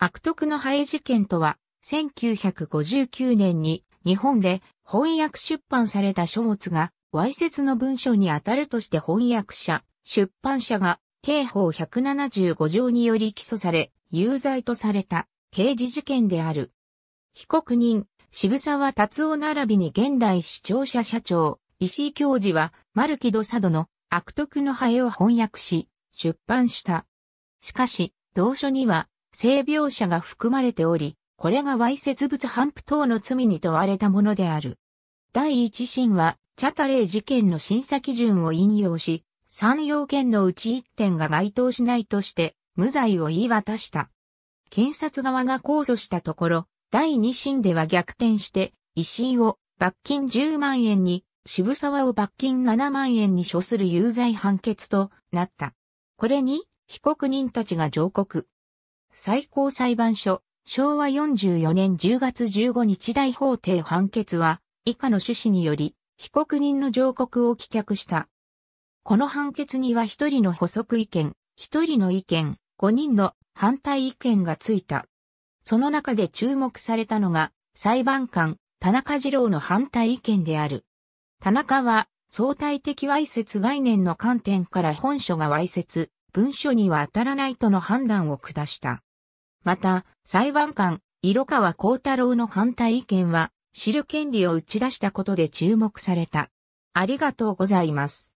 悪徳のハエ事件とは、1959年に日本で翻訳出版された書物が、わいせつの文書にあたるとして翻訳者、出版者が、刑法175条により起訴され、有罪とされた刑事事件である。被告人、渋沢達夫並びに現代視聴者社長、石井教授は、マルキド・サドの悪徳のハエを翻訳し、出版した。しかし、同書には、性描写が含まれており、これが歪説物反布等の罪に問われたものである。第一審は、チャタレイ事件の審査基準を引用し、三要件のうち一点が該当しないとして、無罪を言い渡した。検察側が控訴したところ、第二審では逆転して、石井を罰金10万円に、渋沢を罰金7万円に処する有罪判決となった。これに、被告人たちが上告。最高裁判所、昭和44年10月15日大法廷判決は、以下の趣旨により、被告人の上告を棄却した。この判決には一人の補足意見、一人の意見、5人の反対意見がついた。その中で注目されたのが、裁判官、田中二郎の反対意見である。田中は、相対的歪説概念の観点から本書が歪説、文書には当たらないとの判断を下した。また、裁判官、色川幸太郎の反対意見は、知る権利を打ち出したことで注目された。ありがとうございます。